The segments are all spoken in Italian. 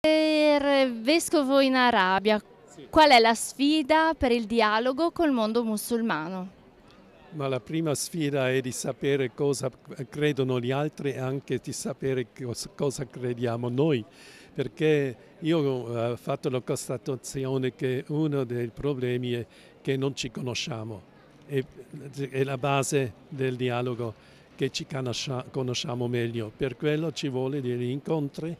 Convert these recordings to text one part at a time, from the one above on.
Per Vescovo in Arabia, qual è la sfida per il dialogo col mondo musulmano? Ma la prima sfida è di sapere cosa credono gli altri e anche di sapere cosa crediamo noi, perché io eh, ho fatto la constatazione che uno dei problemi è che non ci conosciamo, è la base del dialogo che ci conosciamo meglio, per quello ci vuole degli incontri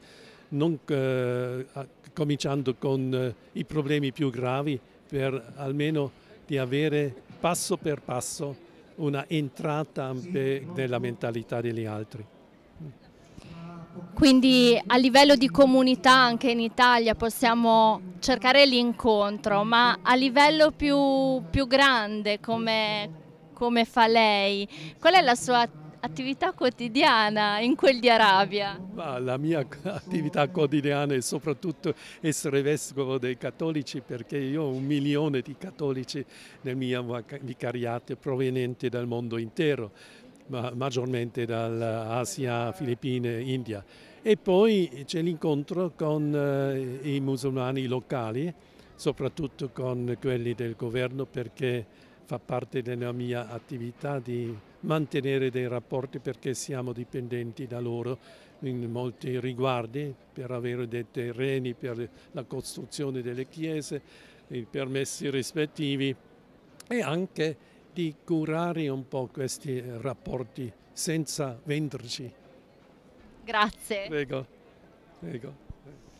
non eh, cominciando con eh, i problemi più gravi, per almeno di avere passo per passo una entrata anche nella mentalità degli altri. Quindi a livello di comunità anche in Italia possiamo cercare l'incontro, ma a livello più, più grande come, come fa lei, qual è la sua attività? attività quotidiana in quel di Arabia? la mia attività quotidiana è soprattutto essere vescovo dei cattolici perché io ho un milione di cattolici nel mio vicariato provenienti dal mondo intero, ma maggiormente dall'Asia, Filippine, India. E poi c'è l'incontro con eh, i musulmani locali, soprattutto con quelli del governo perché fa parte della mia attività di mantenere dei rapporti perché siamo dipendenti da loro in molti riguardi per avere dei terreni per la costruzione delle chiese, i permessi rispettivi e anche di curare un po' questi rapporti senza venderci. Grazie. Prego. Prego.